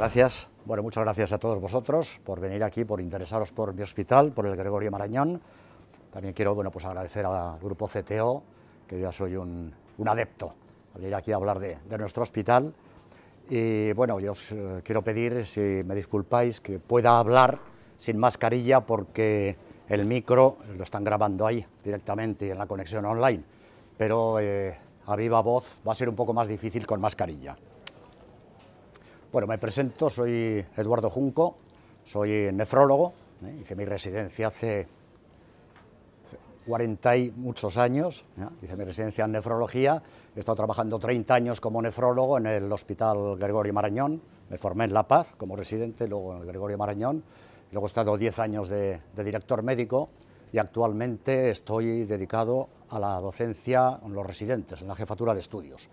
Gracias. Bueno, muchas gracias a todos vosotros por venir aquí, por interesaros por mi hospital, por el Gregorio Marañón. También quiero bueno, pues agradecer al grupo CTO, que yo ya soy un, un adepto a venir aquí a hablar de, de nuestro hospital. Y bueno, yo os eh, quiero pedir, si me disculpáis, que pueda hablar sin mascarilla porque el micro lo están grabando ahí directamente en la conexión online. Pero eh, a viva voz va a ser un poco más difícil con mascarilla. Bueno, me presento, soy Eduardo Junco, soy nefrólogo, ¿eh? hice mi residencia hace 40 y muchos años, hice mi residencia en nefrología, he estado trabajando 30 años como nefrólogo en el Hospital Gregorio Marañón, me formé en La Paz como residente, luego en el Gregorio Marañón, luego he estado 10 años de, director médico y actualmente estoy dedicado a la docencia en los residentes, en la jefatura de estudios.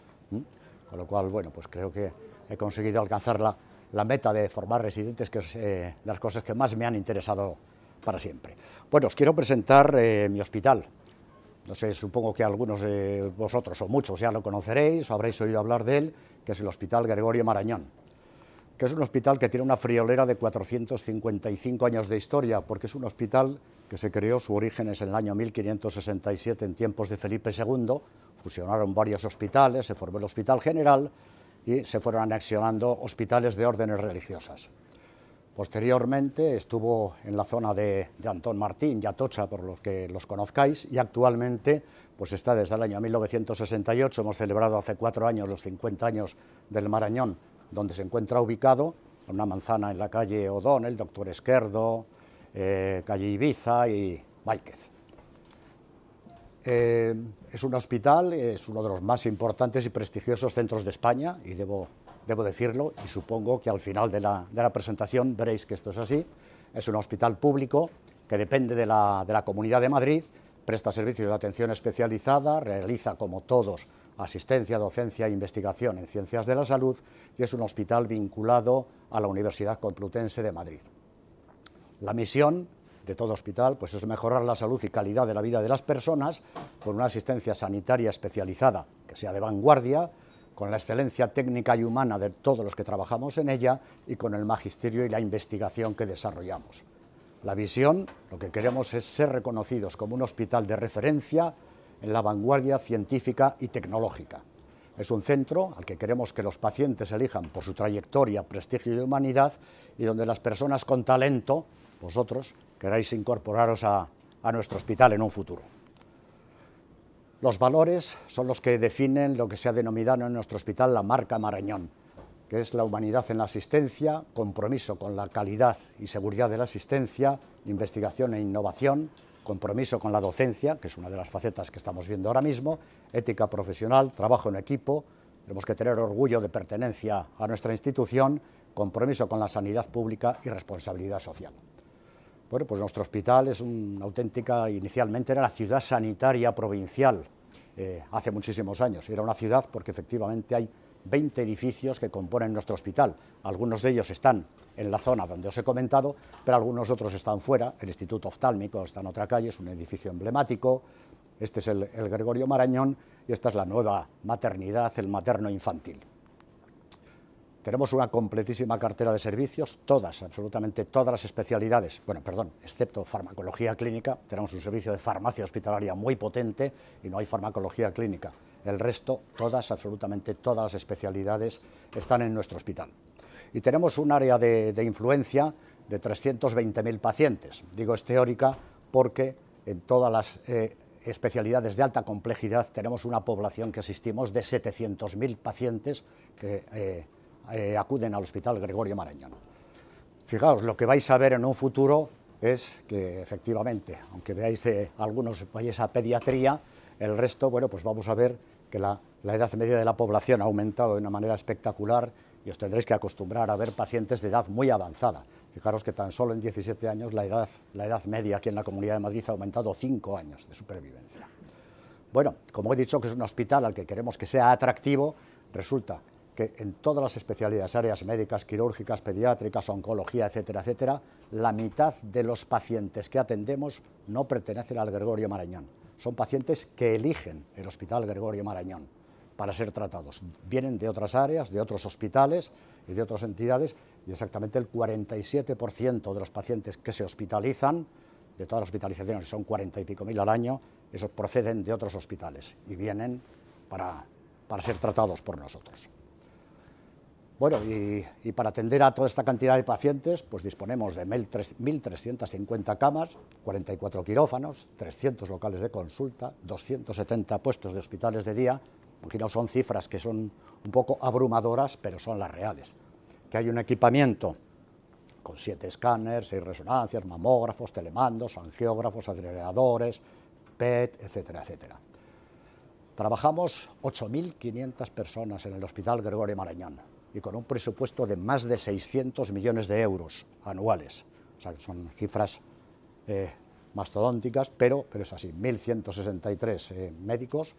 Con lo cual, bueno, pues creo que he conseguido alcanzar la, meta de formar residentes, que es eh, las cosas que más me han interesado para siempre. Bueno, os quiero presentar eh, mi hospital. No sé, supongo que algunos de vosotros, o muchos, ya lo conoceréis o habréis oído hablar de él, que es el Hospital Gregorio Marañón, que es un hospital que tiene una friolera de 455 años de historia, porque es un hospital que se creó, su origen es en el año 1567, en tiempos de Felipe II, fusionaron varios hospitales, se formó el Hospital General, y se fueron anexionando hospitales de órdenes religiosas. Posteriormente estuvo en la zona de, Antón Martín y Atocha, por los que los conozcáis, y actualmente pues está desde el año 1968, hemos celebrado hace cuatro años los 50 años del Marañón, donde se encuentra ubicado una manzana en la calle el Doctor Esquerdo, eh, calle Ibiza y Máiquez. Eh, es un hospital, es uno de los más importantes y prestigiosos centros de España, y debo, decirlo, y supongo que al final de la, presentación veréis que esto es así. Es un hospital público que depende de la, de la Comunidad de Madrid, presta servicios de atención especializada, realiza, como todos, asistencia, docencia e investigación en ciencias de la salud y es un hospital vinculado a la Universidad Complutense de Madrid. La misión de todo hospital, pues es mejorar la salud y calidad de la vida de las personas con una asistencia sanitaria especializada que sea de vanguardia, con la excelencia técnica y humana de todos los que trabajamos en ella y con el magisterio y la investigación que desarrollamos. La visión, lo que queremos es ser reconocidos como un hospital de referencia en la vanguardia científica y tecnológica. Es un centro al que queremos que los pacientes elijan por su trayectoria, prestigio y humanidad y donde las personas con talento, vosotros, queráis incorporaros a, nuestro hospital en un futuro. Los valores son los que definen lo que se ha denominado en nuestro hospital la marca Marañón, que es la humanidad en la asistencia, compromiso con la calidad y seguridad de la asistencia, investigación e innovación, compromiso con la docencia, que es una de las facetas que estamos viendo ahora mismo, ética profesional, trabajo en equipo, tenemos que tener orgullo de pertenencia a nuestra institución, compromiso con la sanidad pública y responsabilidad social. Bueno, pues nuestro hospital es una auténtica, inicialmente era la ciudad sanitaria provincial, eh, hace muchísimos años. Era una ciudad porque efectivamente hay 20 edificios que componen nuestro hospital. Algunos de ellos están en la zona donde os he comentado, pero algunos otros están fuera. El Instituto Oftálmico está en otra calle, es un edificio emblemático. Este es el Gregorio Marañón y esta es la nueva maternidad, el materno infantil. Tenemos una completísima cartera de servicios, todas, absolutamente todas las especialidades, bueno, perdón, excepto farmacología clínica, tenemos un servicio de farmacia hospitalaria muy potente y no hay farmacología clínica. El resto, todas, absolutamente todas las especialidades están en nuestro hospital. Y tenemos un área de, influencia de 320.000 pacientes. Digo, es teórica porque en todas las eh, especialidades de alta complejidad tenemos una población que asistimos de 700.000 pacientes que eh, eh, acuden al Hospital Gregorio Marañón. Fijaos, lo que vais a ver en un futuro es que efectivamente, aunque veáis de algunos países a pediatría, el resto, bueno, pues vamos a ver que la, edad media de la población ha aumentado de una manera espectacular y os tendréis que acostumbrar a ver pacientes de edad muy avanzada. Fijaros que tan solo en 17 años la edad, la edad media aquí en la Comunidad de Madrid ha aumentado 5 años de supervivencia. Bueno, como he dicho que es un hospital al que queremos que sea atractivo, resulta que en todas las especialidades, áreas médicas, quirúrgicas, pediátricas, oncología, etcétera, etcétera, la mitad de los pacientes que atendemos no pertenecen al Gregorio Marañón. Son pacientes que eligen el Hospital Gregorio Marañón para ser tratados. Vienen de otras áreas, de otros hospitales y de otras entidades, y exactamente el 47% de los pacientes que se hospitalizan, de todas las hospitalizaciones, son 40 y pico mil al año, esos proceden de otros hospitales y vienen para ser tratados por nosotros. Bueno, y, para atender a toda esta cantidad de pacientes, pues disponemos de 1.350 camas, 44 quirófanos, 300 locales de consulta, 270 puestos de hospitales de día. no son cifras que son un poco abrumadoras, pero son las reales. Que hay un equipamiento con 7 escáneres, 6 resonancias, mamógrafos, telemandos, angiógrafos, aceleradores, PET, etcétera, etcétera. Trabajamos 8.500 personas en el Hospital Gregorio Marañón, y con un presupuesto de más de 600 millones de euros anuales. O sea, son cifras eh, mastodónticas, pero, pero es así, 1.163 eh, médicos,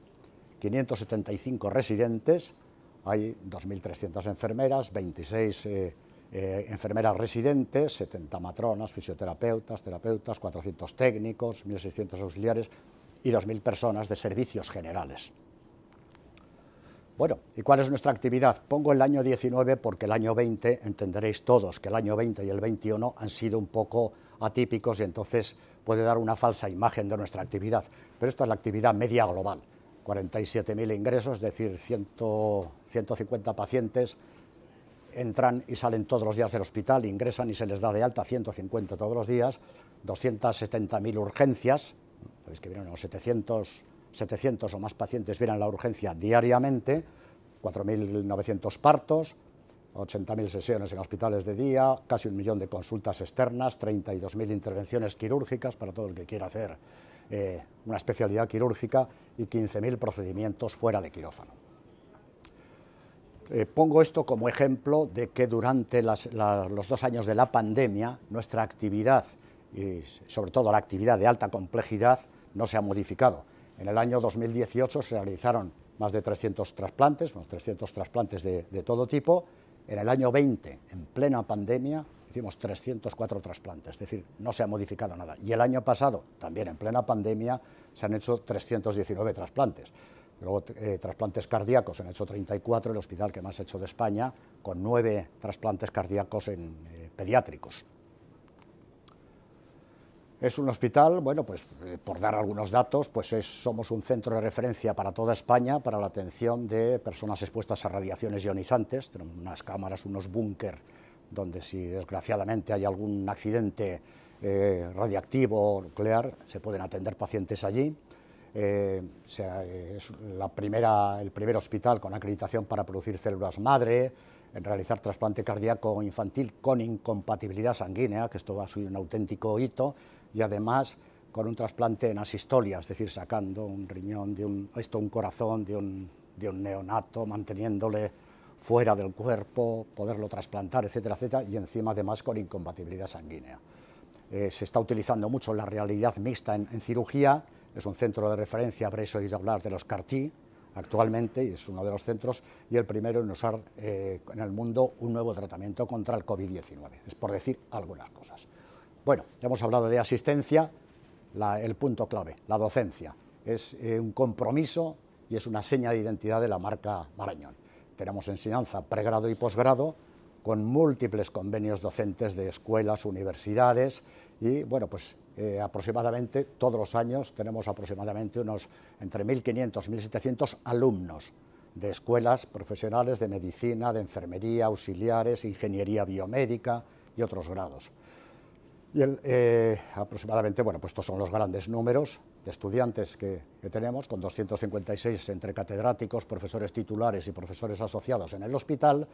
575 residentes, hay 2.300 enfermeras, 26 eh, enfermeras residentes, 70 matronas, fisioterapeutas, terapeutas, 400 técnicos, 1.600 auxiliares y 2.000 personas de servicios generales. Bueno, ¿y cuál es nuestra actividad? Pongo el año 19 porque el año 20, entenderéis todos que el año 20 y el 21 han sido un poco atípicos y entonces puede dar una falsa imagen de nuestra actividad, pero esta es la actividad media global, 47.000 ingresos, es decir, 150 pacientes entran y salen todos los días del hospital, ingresan y se les da de alta 150 todos los días, 270.000 urgencias, sabéis que vienen unos 700 700 o más pacientes vienen a la urgencia diariamente, 4.900 partos, 80.000 sesiones en hospitales de día, casi un millón de consultas externas, 32.000 intervenciones quirúrgicas para todo el que quiera hacer eh, una especialidad quirúrgica y 15.000 procedimientos fuera de quirófano. Eh, pongo esto como ejemplo de que durante los dos años de la pandemia nuestra actividad y sobre todo la actividad de alta complejidad no se ha modificado en el año 2018 se realizaron más de 300 trasplantes, unos 300 trasplantes de, todo tipo. En el año 20, en plena pandemia, hicimos 304 trasplantes, es decir, no se ha modificado nada. Y el año pasado, también en plena pandemia, se han hecho 319 trasplantes. Luego, eh, trasplantes cardíacos se han hecho 34, el hospital que más ha hecho de España, con 9 trasplantes cardíacos en, eh, pediátricos. Es un hospital, bueno, pues eh, por dar algunos datos, pues somos un centro de referencia para toda España para la atención de personas expuestas a radiaciones ionizantes. Tenemos unas cámaras, unos búnker, donde si desgraciadamente hay algún accidente eh, radiactivo o nuclear, se pueden atender pacientes allí. Eh, es la primera, el primer hospital con acreditación para producir células madre, en realizar trasplante cardíaco infantil con incompatibilidad sanguínea, que esto va a ser un auténtico hito, y además con un trasplante en asistolia, es decir, sacando un riñón de un, esto, un corazón de un, neonato, manteniéndole fuera del cuerpo, poderlo trasplantar, etcétera, etcétera, y encima además con incompatibilidad sanguínea. Eh, se está utilizando mucho la realidad mixta en, cirugía, es un centro de referencia, habréis oído hablar de los CARTI actualmente, y es uno de los centros, y el primero en usar eh, en el mundo un nuevo tratamiento contra el COVID-19, es por decir algunas cosas. Bueno, ya hemos hablado de asistencia, el punto clave, la docencia. Es eh, un compromiso y es una seña de identidad de la marca Marañón. Tenemos enseñanza pregrado y posgrado con múltiples convenios docentes de escuelas, universidades y, bueno, pues eh, aproximadamente todos los años tenemos aproximadamente unos entre 1.500 y 1.700 alumnos de escuelas profesionales de medicina, de enfermería, auxiliares, ingeniería biomédica y otros grados. Y el, eh, aproximadamente, bueno, pues estos son los grandes números de estudiantes que, tenemos, con 256 entre catedráticos, profesores titulares y profesores asociados en el hospital,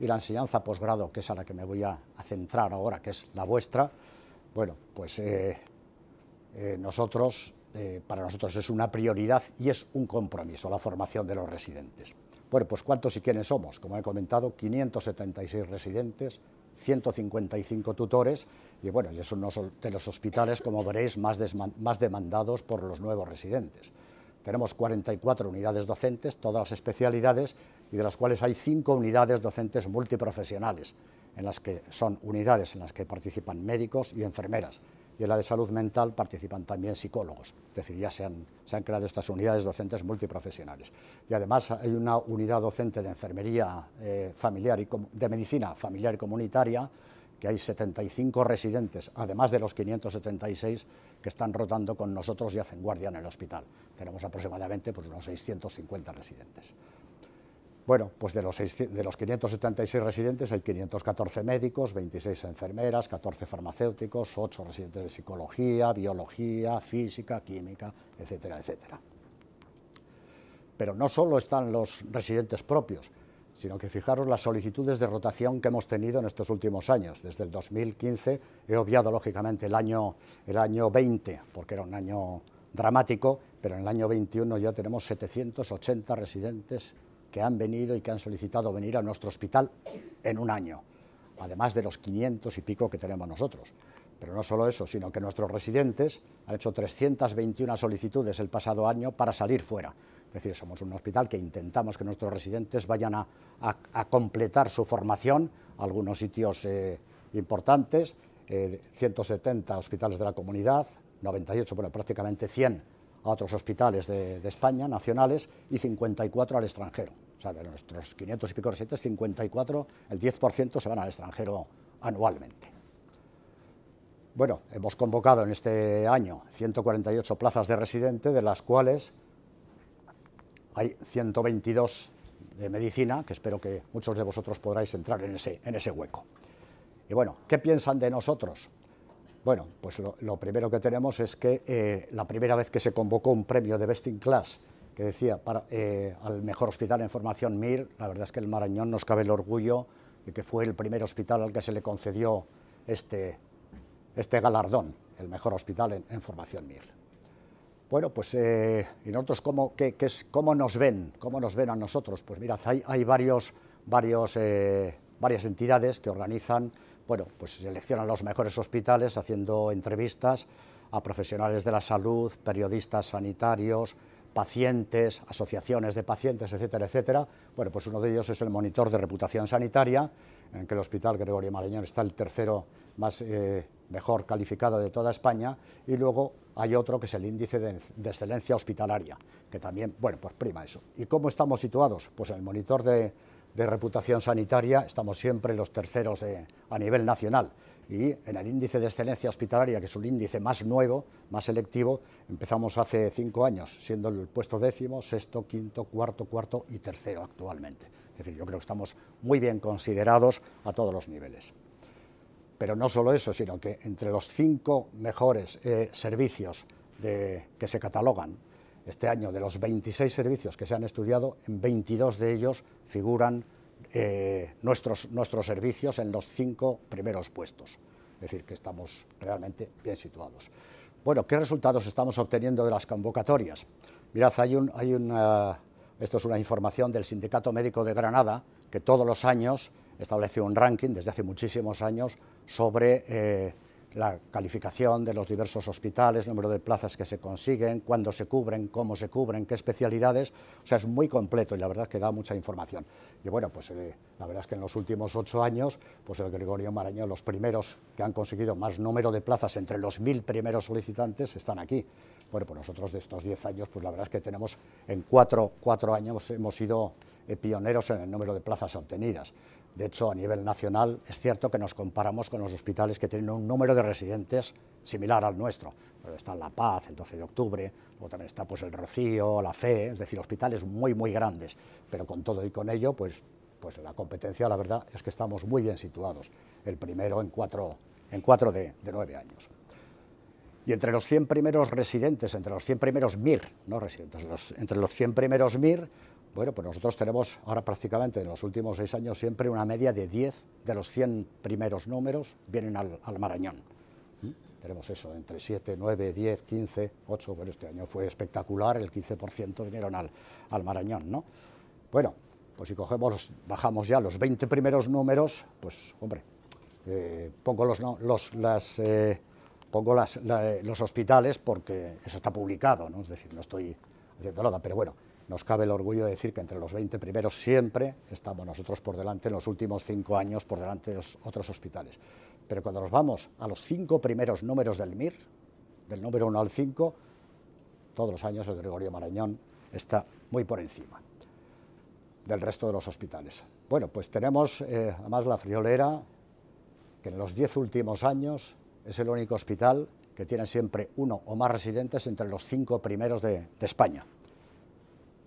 y la enseñanza posgrado, que es a la que me voy a, centrar ahora, que es la vuestra, bueno, pues eh, eh, nosotros, para nosotros es una prioridad y es un compromiso la formación de los residentes. Bueno, pues cuántos y quiénes somos, como he comentado, 576 residentes, 155 tutores y bueno, y es uno de los hospitales, como veréis, más, demandados por los nuevos residentes. Tenemos 44 unidades docentes, todas las especialidades, y de las cuales hay 5 unidades docentes multiprofesionales, en las que son unidades en las que participan médicos y enfermeras, y en la de salud mental participan también psicólogos, es decir, ya se han, creado estas unidades docentes multiprofesionales. Y además hay una unidad docente de enfermería eh, familiar y de medicina familiar y comunitaria, que hay 75 residentes, además de los 576 que están rotando con nosotros y hacen guardia en el hospital. Tenemos aproximadamente pues, unos 650 residentes. Bueno, pues de los, 576 residentes hay 514 médicos, 26 enfermeras, 14 farmacéuticos, 8 residentes de psicología, biología, física, química, etcétera, etcétera. Pero no solo están los residentes propios, sino que fijaros las solicitudes de rotación que hemos tenido en estos últimos años. Desde el 2015 he obviado lógicamente el año, el año 20, porque era un año dramático, pero en el año 21 ya tenemos 780 residentes que han venido y que han solicitado venir a nuestro hospital en un año, además de los 500 y pico que tenemos nosotros. Pero no solo eso, sino que nuestros residentes han hecho 321 solicitudes el pasado año para salir fuera. Es decir, somos un hospital que intentamos que nuestros residentes vayan a, completar su formación algunos sitios eh, importantes, 170 eh, hospitales de la comunidad, 98, bueno, prácticamente 100 a otros hospitales de, España, nacionales, y 54 al extranjero. O sea, de nuestros 500 y pico residentes, 54, el 10% se van al extranjero anualmente. Bueno, hemos convocado en este año 148 plazas de residente, de las cuales hay 122 de medicina, que espero que muchos de vosotros podáis entrar en ese, en ese hueco. Y bueno, ¿qué piensan de nosotros? Bueno, pues lo, primero que tenemos es que eh, la primera vez que se convocó un premio de Best in Class, que decía eh, al mejor hospital en formación MIR, la verdad es que el Marañón nos cabe el orgullo de que fue el primer hospital al que se le concedió este, este galardón, el mejor hospital en, formación MIR. Bueno, pues eh, ¿y nosotros cómo, es, cómo nos ven? ¿Cómo nos ven a nosotros? Pues mirad, hay, varios varias entidades que organizan bueno, pues seleccionan los mejores hospitales haciendo entrevistas a profesionales de la salud, periodistas sanitarios, pacientes, asociaciones de pacientes, etcétera, etcétera. Bueno, pues uno de ellos es el monitor de reputación sanitaria, en que el Hospital Gregorio Marañón está el tercero más eh, mejor calificado de toda España, y luego hay otro que es el índice de, de, excelencia hospitalaria, que también, bueno, pues prima eso. ¿Y cómo estamos situados? Pues en el monitor de de reputación sanitaria, estamos siempre los terceros a nivel nacional. Y en el índice de excelencia hospitalaria, que es un índice más nuevo, más selectivo, empezamos hace cinco años, siendo el puesto décimo, sexto, quinto, cuarto, cuarto y tercero actualmente. Es decir, yo creo que estamos muy bien considerados a todos los niveles. Pero no solo eso, sino que entre los cinco mejores eh, servicios que se catalogan este año, de los 26 servicios que se han estudiado, en 22 de ellos figuran eh, nuestros, nuestros servicios en los cinco primeros puestos. Es decir, que estamos realmente bien situados. Bueno, ¿qué resultados estamos obteniendo de las convocatorias? Mirad, hay un, hay una, esto es una información del Sindicato Médico de Granada, que todos los años establece un ranking desde hace muchísimos años sobre eh, la calificación de los diversos hospitales, número de plazas que se consiguen, cuándo se cubren, cómo se cubren, qué especialidades, o sea, es muy completo y la verdad es que da mucha información. Y bueno, pues eh, la verdad es que en los últimos ocho años, pues el Gregorio Marañón, los primeros que han conseguido más número de plazas entre los mil primeros solicitantes están aquí. Bueno, pues nosotros de estos diez años, pues la verdad es que tenemos en cuatro, años hemos sido eh, pioneros en el número de plazas obtenidas. De hecho, a nivel nacional es cierto que nos comparamos con los hospitales que tienen un número de residentes similar al nuestro. Pero está La Paz, el 12 de octubre, luego también está pues, el Rocío, La Fe, es decir, hospitales muy, muy grandes. Pero con todo y con ello, pues, pues la competencia, la verdad, es que estamos muy bien situados. El primero en cuatro, en de, nueve años. Y entre los 100 primeros residentes, entre los 100 primeros MIR, no residentes, entre los 100 primeros MIR, bueno, pues nosotros tenemos ahora prácticamente en los últimos seis años siempre una media de 10 de los 100 primeros números vienen al, Marañón. ¿Mm? Tenemos eso, entre 7, 9, 10, 15, 8, bueno, este año fue espectacular, el 15% vinieron al, Marañón, ¿no? Bueno, pues si cogemos, bajamos ya los 20 primeros números, pues hombre, eh, pongo los, las, eh, pongo las, eh, los hospitales porque eso está publicado, ¿no? Es decir, no estoy haciendo nada, pero bueno, nos cabe el orgullo de decir que entre los 20 primeros siempre estamos nosotros por delante, en los últimos cinco años por delante de los otros hospitales. Pero cuando nos vamos a los cinco primeros números del MIR, del número 1 al 5, todos los años el Gregorio Marañón está muy por encima del resto de los hospitales. Bueno, pues tenemos eh, además la Friolera, que en los 10 últimos años es el único hospital que tiene siempre uno o más residentes entre los cinco primeros de España.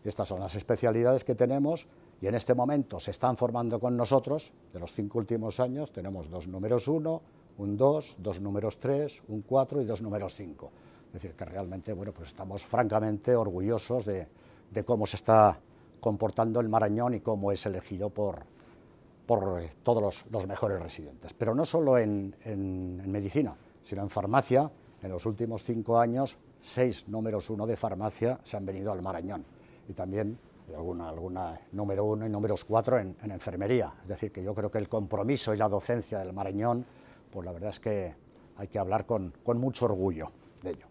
Estas son las especialidades que tenemos y en este momento se están formando con nosotros, de los cinco últimos años tenemos dos números uno, un dos, dos números tres, un cuatro y dos números cinco. Es decir, que realmente bueno, pues estamos francamente orgullosos de, cómo se está comportando el Marañón y cómo es elegido por, por eh, todos los, mejores residentes. Pero no solo en, medicina, sino en farmacia. En los últimos cinco años, seis números uno de farmacia se han venido al Marañón y también alguna, número uno y números cuatro en, enfermería. Es decir, que yo creo que el compromiso y la docencia del Marañón, pues la verdad es que hay que hablar con, mucho orgullo de ello.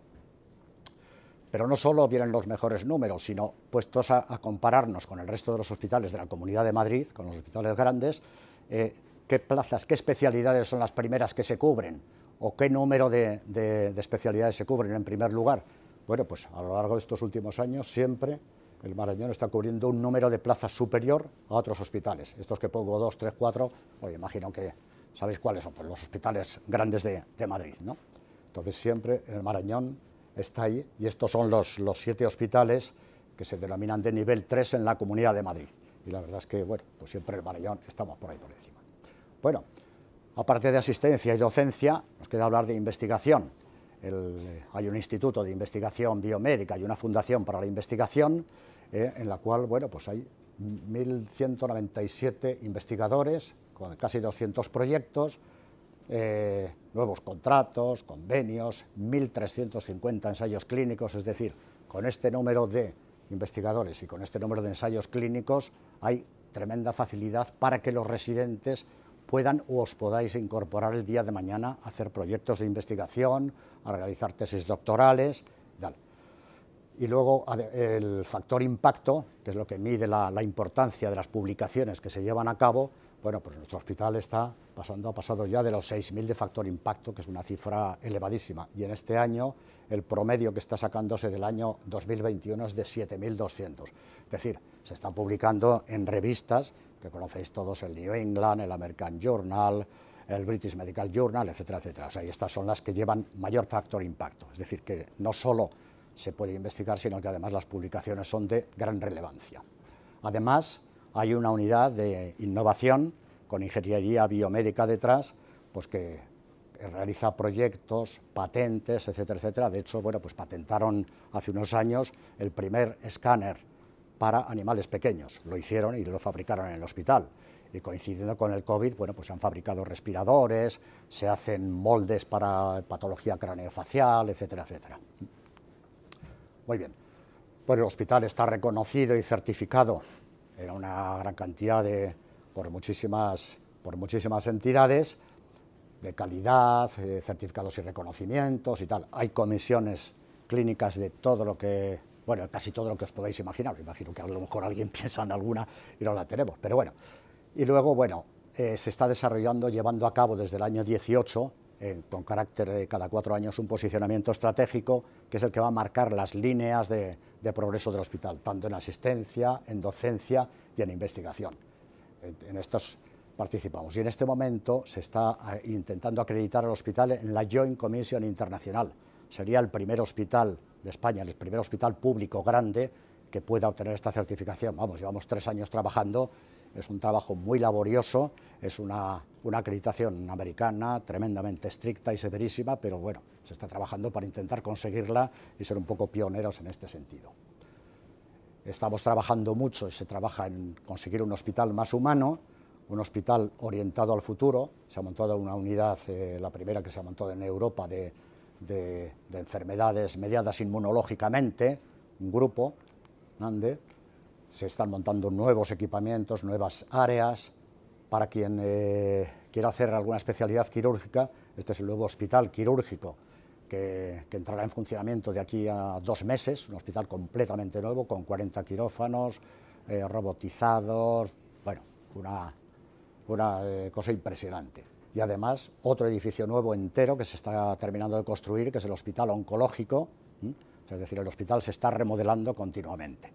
Pero no solo vienen los mejores números, sino puestos a, compararnos con el resto de los hospitales de la Comunidad de Madrid, con los hospitales grandes, eh, qué plazas, qué especialidades son las primeras que se cubren o qué número de especialidades se cubren en primer lugar. Bueno, pues a lo largo de estos últimos años siempre el Marañón está cubriendo un número de plazas superior a otros hospitales. Estos que pongo, dos, tres, cuatro, pues imagino que sabéis cuáles son, pues los hospitales grandes de, Madrid, ¿no? Entonces siempre el Marañón está ahí y estos son los, los siete hospitales que se denominan de nivel 3 en la Comunidad de Madrid. Y la verdad es que, bueno, pues siempre el Marañón estamos por ahí por encima. Bueno, aparte de asistencia y docencia, nos queda hablar de investigación. Eh, hay un instituto de investigación biomédica y una fundación para la investigación, eh, en la cual bueno, pues hay 1.197 investigadores con casi 200 proyectos, eh, nuevos contratos, convenios, 1.350 ensayos clínicos, es decir, con este número de investigadores y con este número de ensayos clínicos hay tremenda facilidad para que los residentes puedan o os podáis incorporar el día de mañana a hacer proyectos de investigación, a realizar tesis doctorales, Y luego el factor impacto, que es lo que mide la, importancia de las publicaciones que se llevan a cabo, bueno, pues nuestro hospital está pasando, ha pasado ya de los 6.000 de factor impacto, que es una cifra elevadísima, y en este año el promedio que está sacándose del año 2021 es de 7.200. Es decir, se están publicando en revistas que conocéis todos, el New England, el American Journal, el British Medical Journal, etcétera, etcétera. estas son las que llevan mayor factor impacto. Es decir, que no solo se puede investigar, sino que además las publicaciones son de gran relevancia. Además, hay una unidad de innovación con ingeniería biomédica detrás, pues que realiza proyectos, patentes, etcétera, etcétera. De hecho, bueno, pues patentaron hace unos años el primer escáner para animales pequeños. Lo hicieron y lo fabricaron en el hospital. Y coincidiendo con el COVID, bueno, pues han fabricado respiradores, se hacen moldes para patología craneofacial, etcétera, etcétera. Muy bien. Pues el hospital está reconocido y certificado en una gran cantidad de, por muchísimas, por muchísimas entidades, de calidad, eh, certificados y reconocimientos y tal. Hay comisiones clínicas de todo lo que bueno, casi todo lo que os podáis imaginar, imagino que a lo mejor alguien piensa en alguna y no la tenemos, pero bueno. Y luego, bueno, eh, se está desarrollando, llevando a cabo desde el año 18, eh, con carácter de cada cuatro años, un posicionamiento estratégico que es el que va a marcar las líneas de, progreso del hospital, tanto en asistencia, en docencia y en investigación. En, en estos participamos. Y en este momento se está eh, intentando acreditar al hospital en la Joint Commission Internacional, sería el primer hospital de España, el primer hospital público grande que pueda obtener esta certificación. Vamos, llevamos tres años trabajando, es un trabajo muy laborioso, es una, acreditación americana tremendamente estricta y severísima, pero bueno, se está trabajando para intentar conseguirla y ser un poco pioneros en este sentido. Estamos trabajando mucho y se trabaja en conseguir un hospital más humano, un hospital orientado al futuro. Se ha montado una unidad, eh, la primera que se ha montado en Europa, de de, enfermedades mediadas inmunológicamente, un grupo, grande, se están montando nuevos equipamientos, nuevas áreas, para quien eh, quiera hacer alguna especialidad quirúrgica, este es el nuevo hospital quirúrgico que, entrará en funcionamiento de aquí a dos meses, un hospital completamente nuevo con 40 quirófanos, eh, robotizados, bueno, una, eh, cosa impresionante y además otro edificio nuevo entero que se está terminando de construir, que es el Hospital Oncológico, es decir, el hospital se está remodelando continuamente.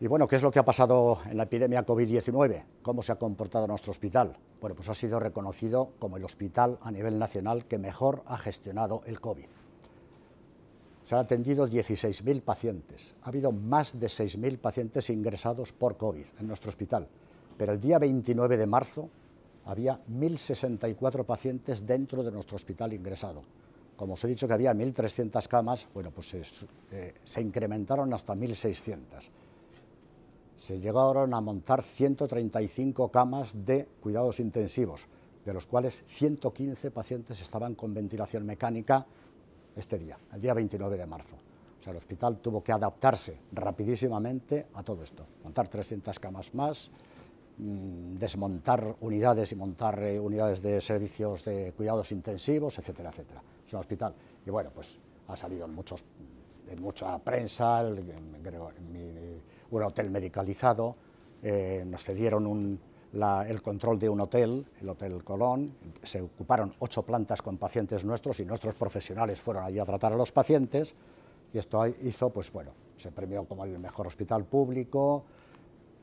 Y bueno, ¿qué es lo que ha pasado en la epidemia COVID-19? ¿Cómo se ha comportado nuestro hospital? Bueno, pues ha sido reconocido como el hospital a nivel nacional que mejor ha gestionado el COVID. Se han atendido 16.000 pacientes. Ha habido más de 6.000 pacientes ingresados por COVID en nuestro hospital. Pero el día 29 de marzo había 1.064 pacientes dentro de nuestro hospital ingresado. Como os he dicho que había 1.300 camas, bueno, pues se, eh, se incrementaron hasta 1.600. Se llegaron a montar 135 camas de cuidados intensivos, de los cuales 115 pacientes estaban con ventilación mecánica este día, el día 29 de marzo. O sea, el hospital tuvo que adaptarse rapidísimamente a todo esto, montar 300 camas más, Mm, desmontar unidades y montar eh, unidades de servicios de cuidados intensivos, etcétera, etcétera. Es un hospital. Y bueno, pues ha salido en, mucha prensa, un hotel medicalizado, eh, nos cedieron el control de un hotel, el Hotel Colón, se ocuparon ocho plantas con pacientes nuestros y nuestros profesionales fueron allí a tratar a los pacientes y esto hizo, pues bueno, se premió como el mejor hospital público,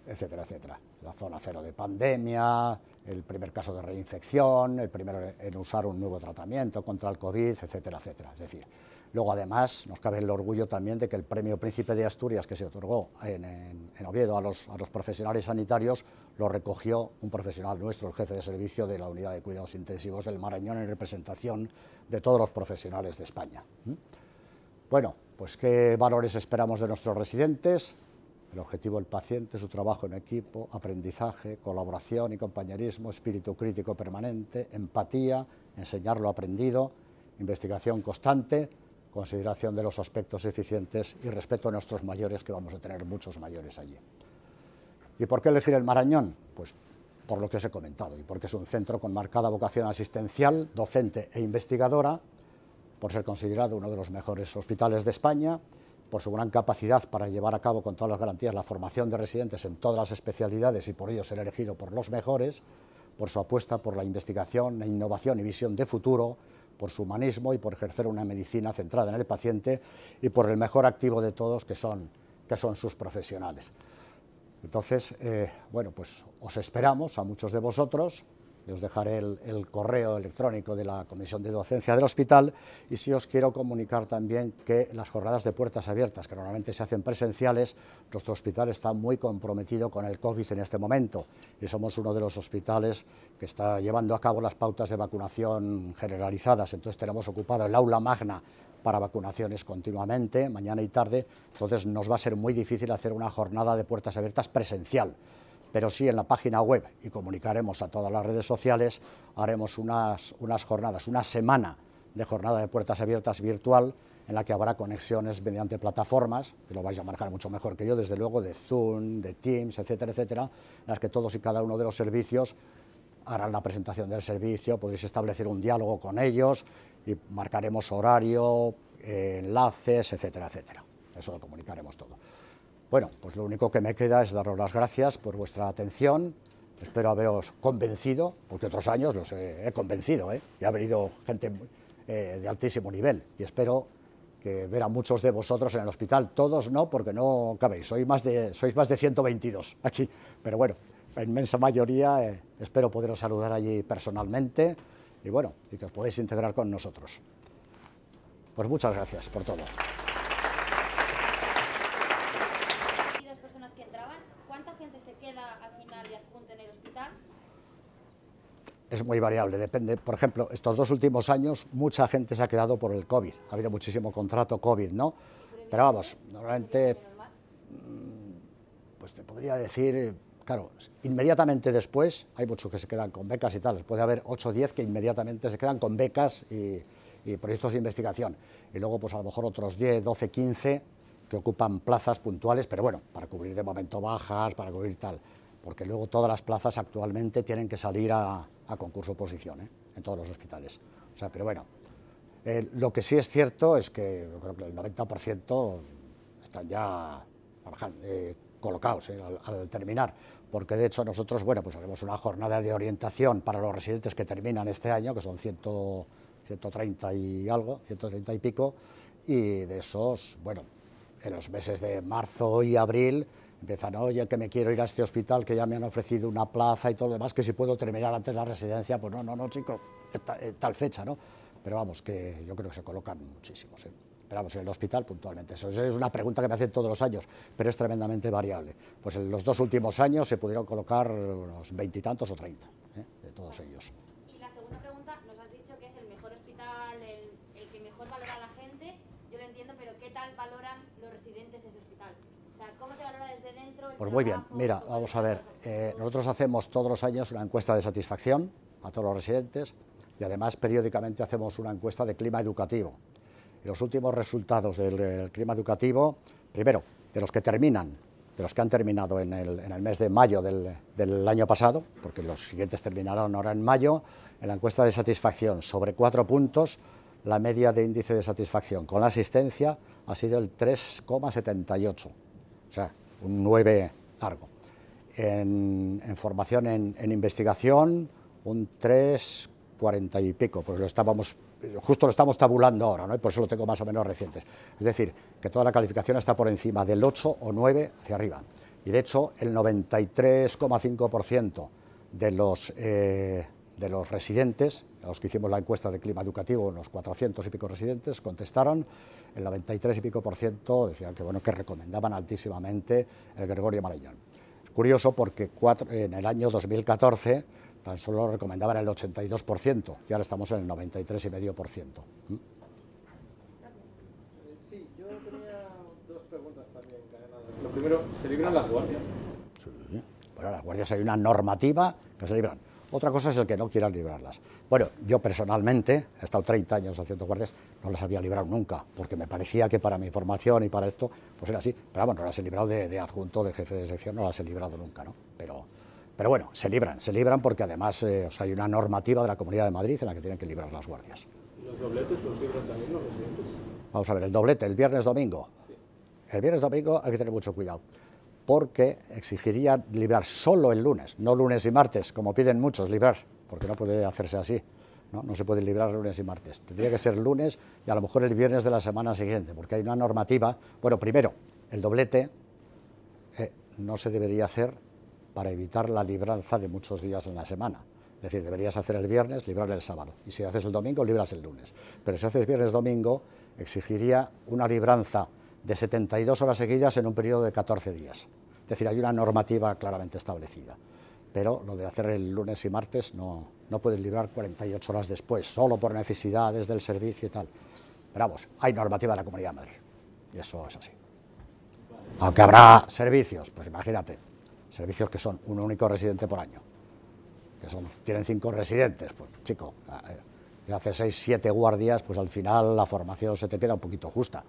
etcétera, etcétera. La zona cero de pandemia, el primer caso de reinfección, el primero en usar un nuevo tratamiento contra el COVID, etcétera, etcétera. Es decir, luego además nos cabe el orgullo también de que el premio Príncipe de Asturias que se otorgó en, Oviedo a los, a los profesionales sanitarios lo recogió un profesional nuestro, el jefe de servicio de la unidad de cuidados intensivos del Marañón en representación de todos los profesionales de España. Bueno, pues qué valores esperamos de nuestros residentes, el objetivo del paciente, su trabajo en equipo, aprendizaje, colaboración y compañerismo, espíritu crítico permanente, empatía, enseñar lo aprendido, investigación constante, consideración de los aspectos eficientes y respeto a nuestros mayores, que vamos a tener muchos mayores allí. ¿Y por qué elegir el Marañón? Pues por lo que os he comentado y porque es un centro con marcada vocación asistencial, docente e investigadora, por ser considerado uno de los mejores hospitales de España por su gran capacidad para llevar a cabo con todas las garantías la formación de residentes en todas las especialidades y por ello ser elegido por los mejores, por su apuesta por la investigación, la innovación y visión de futuro, por su humanismo y por ejercer una medicina centrada en el paciente y por el mejor activo de todos que son, que son sus profesionales. Entonces, eh, bueno, pues os esperamos a muchos de vosotros os dejaré el, el, correo electrónico de la Comisión de Docencia del Hospital y si os quiero comunicar también que las jornadas de puertas abiertas, que normalmente se hacen presenciales, nuestro hospital está muy comprometido con el COVID en este momento y somos uno de los hospitales que está llevando a cabo las pautas de vacunación generalizadas, entonces tenemos ocupado el aula magna para vacunaciones continuamente, mañana y tarde, entonces nos va a ser muy difícil hacer una jornada de puertas abiertas presencial pero sí en la página web y comunicaremos a todas las redes sociales, haremos unas, jornadas, una semana de jornada de puertas abiertas virtual en la que habrá conexiones mediante plataformas, que lo vais a manejar mucho mejor que yo, desde luego, de Zoom, de Teams, etcétera, etcétera, en las que todos y cada uno de los servicios harán la presentación del servicio, podéis establecer un diálogo con ellos y marcaremos horario, eh, enlaces, etcétera, etcétera. Eso lo comunicaremos todo. Bueno, pues lo único que me queda es daros las gracias por vuestra atención. Espero haberos convencido, porque otros años los he, convencido, ¿eh? y ha venido gente eh, de altísimo nivel. Y espero que ver a muchos de vosotros en el hospital. Todos no, porque no cabéis. Sois más de, sois más de 122 aquí. Pero bueno, la inmensa mayoría eh, espero poderos saludar allí personalmente y bueno, y que os podéis integrar con nosotros. Pues muchas gracias por todo. es muy variable, depende, por ejemplo, estos dos últimos años mucha gente se ha quedado por el COVID, ha habido muchísimo contrato COVID, ¿no? Pero vamos, normalmente, mm, pues te podría decir, claro, inmediatamente después hay muchos que se quedan con becas y tal, puede haber 8 o 10 que inmediatamente se quedan con becas y, proyectos de investigación, y luego pues a lo mejor otros 10, 12, 15 que ocupan plazas puntuales, pero bueno, para cubrir de momento bajas, para cubrir tal, porque luego todas las plazas actualmente tienen que salir a, a concurso oposición ¿eh? en todos los hospitales. pero bueno, eh, lo que sí es cierto es que el 90% están ya eh, colocados al, terminar, porque de hecho nosotros, bueno, pues haremos una jornada de orientación para los residentes que terminan este año, que son 130 y algo, 130 y pico, y de esos, bueno, en los meses de marzo y abril Empiezan, oye, que me quiero ir a este hospital, que ya me han ofrecido una plaza y todo lo demás, que si puedo terminar antes la residencia, pues no, no, no, chico, eh, tal fecha, ¿no? Pero vamos, que yo creo que se colocan muchísimos, ¿eh? Pero vamos, en el hospital puntualmente. Eso es una pregunta que me hacen todos los años, pero es tremendamente variable. Pues en los dos últimos años se pudieron colocar unos veintitantos o treinta, ¿eh? de todos ellos. Pues muy bien, mira, vamos a ver, eh, nosotros hacemos todos los años una encuesta de satisfacción a todos los residentes y además periódicamente hacemos una encuesta de clima educativo. Y los últimos resultados del, clima educativo, primero, de los que terminan, de los que han terminado en el, mes de mayo del, año pasado, porque los siguientes terminaron ahora en mayo, en la encuesta de satisfacción sobre cuatro puntos, la media de índice de satisfacción con la asistencia ha sido el 3,78. O sea, un 9 largo. En, formación en, investigación, un 3,40 y pico, porque lo estábamos, justo lo estamos tabulando ahora, ¿no? por eso lo tengo más o menos recientes. Es decir, que toda la calificación está por encima del 8 o 9 hacia arriba. Y de hecho, el 93,5% de los... Eh, de los residentes, a los que hicimos la encuesta de clima educativo, unos 400 y pico residentes, contestaron, el 93 y pico por ciento decían que, bueno, que recomendaban altísimamente el Gregorio Marañón. Es curioso porque en el año 2014 tan solo recomendaban el 82% y ahora estamos en el 93 por ciento. ¿Mm? Sí, yo tenía dos preguntas también Lo primero, ¿se libran las guardias? Bueno, las guardias hay una normativa que se libran. Otra cosa es el que no quieran librarlas. Bueno, yo personalmente he estado 30 años haciendo guardias, no las había librado nunca, porque me parecía que para mi formación y para esto, pues era así. Pero bueno, no las he librado de, adjunto, de jefe de sección, no las he librado nunca, ¿no? Pero, pero bueno, se libran, se libran porque además eh, hay una normativa de la Comunidad de Madrid en la que tienen que librar las guardias. los dobletes los libran también los residentes? Vamos a ver, el doblete, el viernes domingo. El viernes domingo hay que tener mucho cuidado porque exigiría librar solo el lunes, no lunes y martes, como piden muchos librar, porque no puede hacerse así. ¿no? se puede librar lunes y martes. Tendría que ser lunes y a lo mejor el viernes de la semana siguiente, porque hay una normativa. Bueno, primero, el doblete eh, no se debería hacer para evitar la libranza de muchos días en la semana. Es decir, deberías hacer el viernes, librar el sábado. Y si haces el domingo, libras el lunes. Pero si haces viernes-domingo, exigiría una libranza de 72 horas seguidas en un periodo de 14 días. Es decir, hay una normativa claramente establecida. Pero lo de hacer el lunes y martes no, no pueden librar 48 horas después, solo por necesidades del servicio y tal. Pero vamos, hay normativa de la Comunidad de Madrid. Y eso es así. Aunque habrá servicios, pues imagínate, servicios que son un único residente por año, que son, tienen cinco residentes, pues chico, y eh, eh, hace seis, siete guardias, pues al final la formación se te queda un poquito justa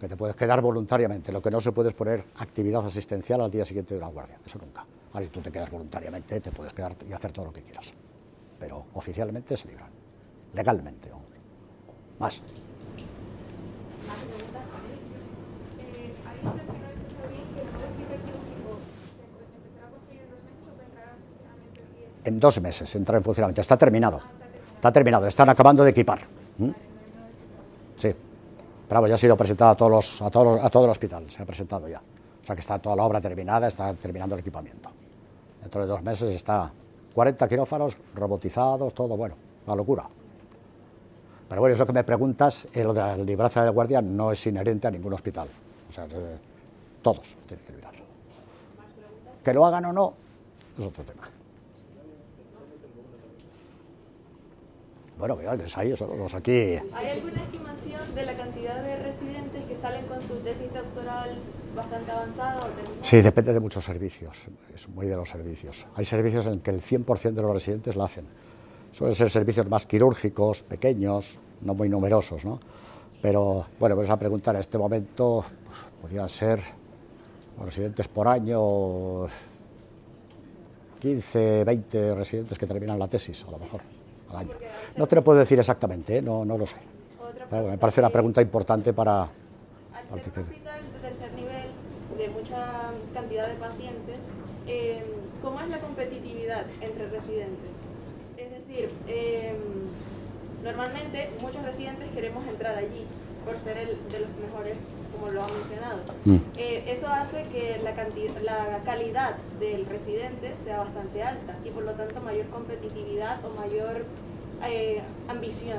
que te puedes quedar voluntariamente, lo que no se puede es poner actividad asistencial al día siguiente de la guardia, eso nunca. Ahora, tú te quedas voluntariamente, te puedes quedar y hacer todo lo que quieras, pero oficialmente se libran, legalmente, hombre Más. En dos meses entra en funcionamiento, está terminado, está terminado, están acabando de equipar. Pero bueno, ya ha sido presentado a todos a todos, a todo el hospital, se ha presentado ya. O sea que está toda la obra terminada, está terminando el equipamiento. Dentro de dos meses está 40 quirófanos robotizados, todo, bueno, la locura. Pero bueno, eso que me preguntas, eh, lo de la de del guardia no es inherente a ningún hospital. O sea, eh, todos tienen que librarlo. Que lo hagan o no, es otro tema. Bueno, que hay eso, los aquí. ¿Hay alguna estimación de la cantidad de residentes que salen con su tesis doctoral bastante avanzada? sí, depende de muchos servicios, es muy de los servicios. Hay servicios en que el 100% de los residentes la hacen. Suelen ser servicios más quirúrgicos, pequeños, no muy numerosos, ¿no? Pero, bueno, vamos a preguntar, en este momento pues, podrían ser residentes por año, 15, 20 residentes que terminan la tesis, a lo mejor. No te lo puedo decir exactamente, ¿eh? no, no lo sé. bueno, me parece una pregunta importante para... Al ser hospital de tercer nivel, de mucha cantidad de pacientes, eh, ¿cómo es la competitividad entre residentes? Es decir, em, normalmente muchos residentes queremos entrar allí por ser el de los mejores como lo ha mencionado. Mm. Eh, eso hace que la, calidad del residente sea bastante alta y por lo tanto mayor competitividad o mayor eh, ambición.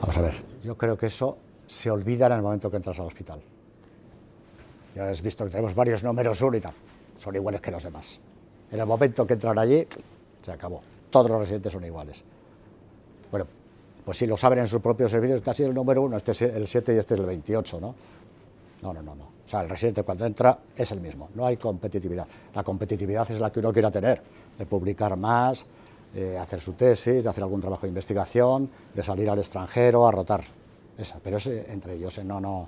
Vamos a ver, yo creo que eso se olvida en el momento que entras al hospital. Ya has visto que tenemos varios números únicos, son iguales que los demás. En el momento que entran allí, se acabó. Todos los residentes son iguales. Bueno, pues si lo saben en sus propios servicios, este ha sido el número uno, este es el 7 y este es el 28, ¿no? No, no, no, no. O sea, el residente cuando entra es el mismo, no hay competitividad. La competitividad es la que uno quiera tener, de publicar más, de eh, hacer su tesis, de hacer algún trabajo de investigación, de salir al extranjero, a rotar. Esa, pero es eh, entre ellos, eh, no, no.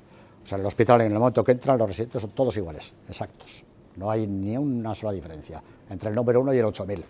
O sea, el hospital en el momento que entran los residentes son todos iguales, exactos. No hay ni una sola diferencia entre el número uno y el 8000.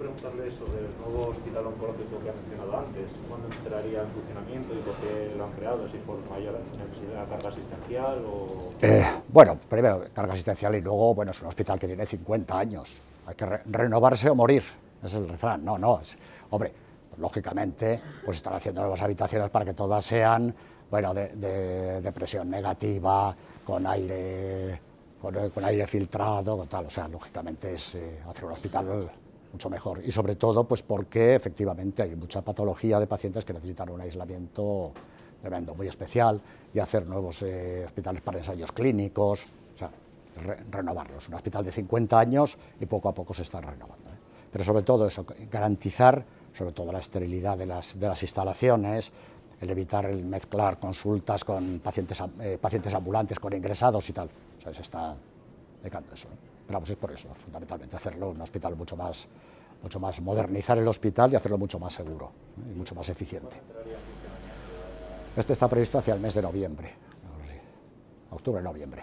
preguntarle sobre el nuevo hospital oncológico que ha mencionado antes. ¿Cuándo entraría en funcionamiento y por qué lo han creado? ¿Si por mayor necesidad de carga asistencial o...? Eh, bueno, primero carga asistencial y luego, bueno, es un hospital que tiene 50 años. Hay que renovarse o morir, es el refrán. No, no, hombre, lógicamente, pues están haciendo nuevas habitaciones para que todas sean, bueno, de, presión negativa, con aire, con, aire filtrado, tal. O sea, lógicamente es eh, hacer un hospital mucho mejor. Y sobre todo, pues porque efectivamente hay mucha patología de pacientes que necesitan un aislamiento tremendo, muy especial, y hacer nuevos eh, hospitales para ensayos clínicos, o sea, renovarlos. Un hospital de 50 años y poco a poco se está renovando. ¿eh? Pero sobre todo eso, garantizar sobre todo la esterilidad de las, de las instalaciones, el evitar el mezclar consultas con pacientes, eh, pacientes ambulantes, con ingresados y tal. se está dejando eso es por eso, fundamentalmente, hacerlo un hospital mucho más, mucho más, modernizar el hospital y hacerlo mucho más seguro ¿eh? y mucho más eficiente. Este está previsto hacia el mes de noviembre, octubre, noviembre,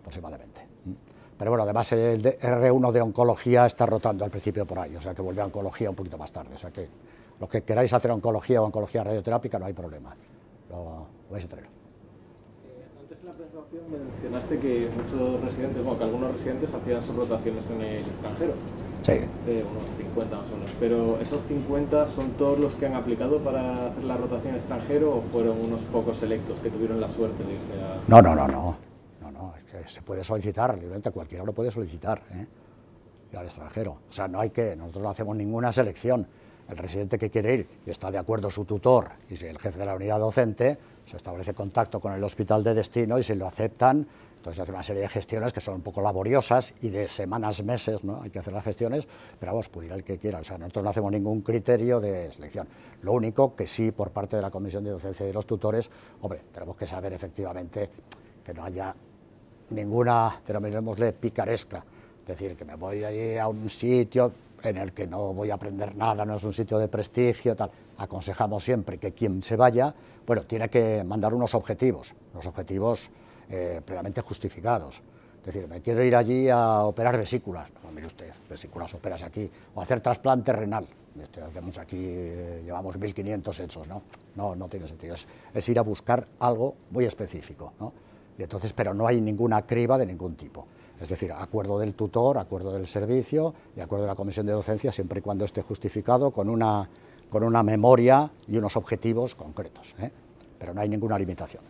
aproximadamente. Pero bueno, además el R1 de oncología está rotando al principio por ahí, o sea que vuelve a oncología un poquito más tarde. O sea que los que queráis hacer oncología o oncología radioterápica no hay problema, lo vais a tener mencionaste que muchos residentes, bueno, que algunos residentes hacían sus rotaciones en el extranjero. Sí. unos 50 más o menos. Pero esos 50 son todos los que han aplicado para hacer la rotación en extranjero o fueron unos pocos selectos que tuvieron la suerte de irse a... No, no, no, no. No, no, es que se puede solicitar, libremente cualquiera lo puede solicitar, ¿eh? al extranjero. O sea, no hay que, nosotros no hacemos ninguna selección el residente que quiere ir y está de acuerdo su tutor y el jefe de la unidad docente, se establece contacto con el hospital de destino y si lo aceptan, entonces se hace una serie de gestiones que son un poco laboriosas y de semanas, meses, ¿no? Hay que hacer las gestiones, pero vamos, ir el que quiera. O sea, nosotros no hacemos ningún criterio de selección. Lo único que sí, por parte de la Comisión de Docencia y de los tutores, hombre, tenemos que saber efectivamente que no haya ninguna, denominémosle, picaresca. Es decir, que me voy allí a un sitio, en el que no voy a aprender nada, no es un sitio de prestigio, tal. Aconsejamos siempre que quien se vaya, bueno, tiene que mandar unos objetivos, unos objetivos eh, plenamente justificados. Es decir, me quiero ir allí a operar vesículas. No, mire usted, vesículas operas aquí. O hacer trasplante renal. Este, hacemos aquí, eh, llevamos 1.500 hechos, ¿no? No, tiene sentido. Es, ir a buscar algo muy específico, ¿no? Y entonces, pero no hay ninguna criba de ningún tipo. Es decir, acuerdo del tutor, acuerdo del servicio y acuerdo de la comisión de docencia, siempre y cuando esté justificado con una, con una memoria y unos objetivos concretos. ¿eh? Pero no hay ninguna limitación.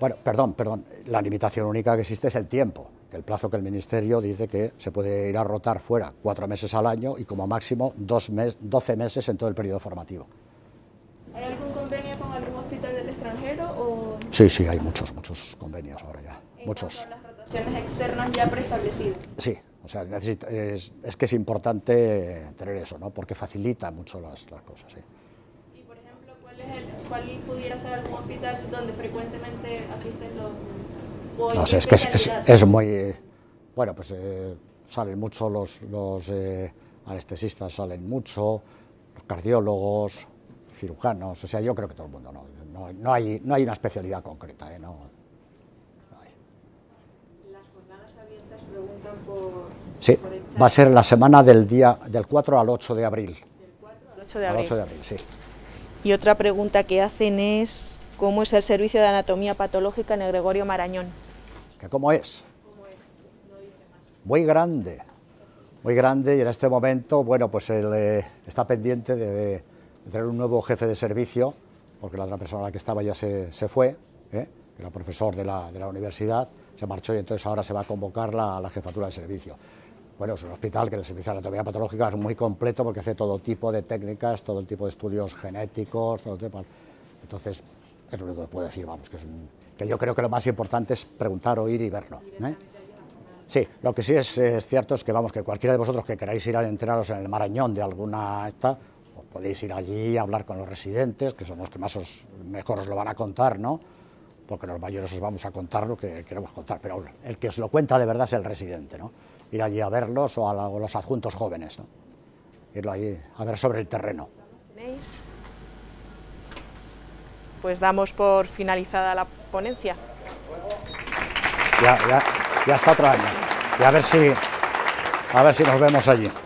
Bueno, perdón, perdón. La limitación única que existe es el tiempo, el plazo que el Ministerio dice que se puede ir a rotar fuera cuatro meses al año y como máximo dos 12 meses en todo el periodo formativo. ¿Hay algún convenio con algún hospital del extranjero? Sí, sí, hay muchos, muchos convenios ahora ya. Muchos externas ya preestablecidas. Sí, o sea, es, que es importante tener eso, ¿no? Porque facilita mucho las, cosas, ¿sí? Y, por ejemplo, ¿cuál, pudiera ser algún hospital donde frecuentemente asisten los... no, o es que es, es, muy... Bueno, pues eh, salen mucho los, los eh, anestesistas, salen mucho, los cardiólogos, cirujanos, o sea, yo creo que todo el mundo, ¿no? No, hay, no hay una especialidad concreta, ¿eh? No, sí, va a ser la semana del día del 4 al 8 de abril. al de abril. Y otra pregunta que hacen es, ¿cómo es el servicio de anatomía patológica en el Gregorio Marañón? ¿Que ¿Cómo es? Muy grande, muy grande y en este momento, bueno, pues él eh, está pendiente de, tener un nuevo jefe de servicio, porque la otra persona a la que estaba ya se, fue, ¿eh? era profesor de la universidad, se marchó y entonces ahora se va a convocar la, la jefatura de servicio. Bueno, es un hospital que el servicio de anatomía patológica es muy completo porque hace todo tipo de técnicas, todo el tipo de estudios genéticos, todo tipo. Entonces, es lo único que puedo decir, vamos, que, yo creo que lo más importante es preguntar, oír y verlo. ¿eh? Sí, lo que sí es, cierto es que, vamos, que cualquiera de vosotros que queráis ir a entrenaros en el Marañón de alguna esta, podéis ir allí a hablar con los residentes, que son los que más os, mejor os lo van a contar, ¿no? porque los mayores os vamos a contar lo que queremos contar, pero el que os lo cuenta de verdad es el residente, ¿no? Ir allí a verlos o a, los adjuntos jóvenes, ¿no? Irlo allí a ver sobre el terreno. Pues damos por finalizada la ponencia. Ya, está otra año. Y a ver si, a ver si nos vemos allí.